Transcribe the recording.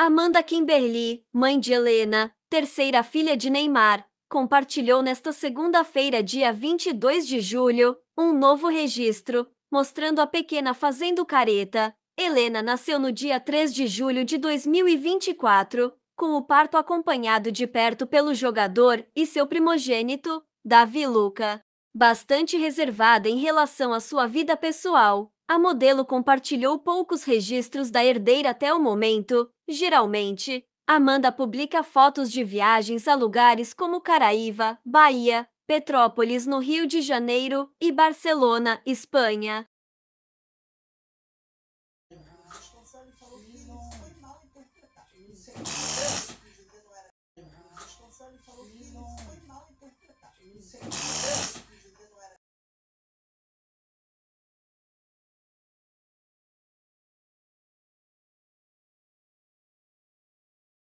Amanda Kimberly, mãe de Helena, terceira filha de Neymar, compartilhou nesta segunda-feira, dia 22 de julho, um novo registro, mostrando a pequena fazendo careta. Helena nasceu no dia 3 de julho de 2024, com o parto acompanhado de perto pelo jogador e seu primogênito, Davi Luca. Bastante reservada em relação à sua vida pessoal, a modelo compartilhou poucos registros da herdeira até o momento. Geralmente, Amanda publica fotos de viagens a lugares como Caraíva, Bahia, Petrópolis, no Rio de Janeiro, e Barcelona, Espanha.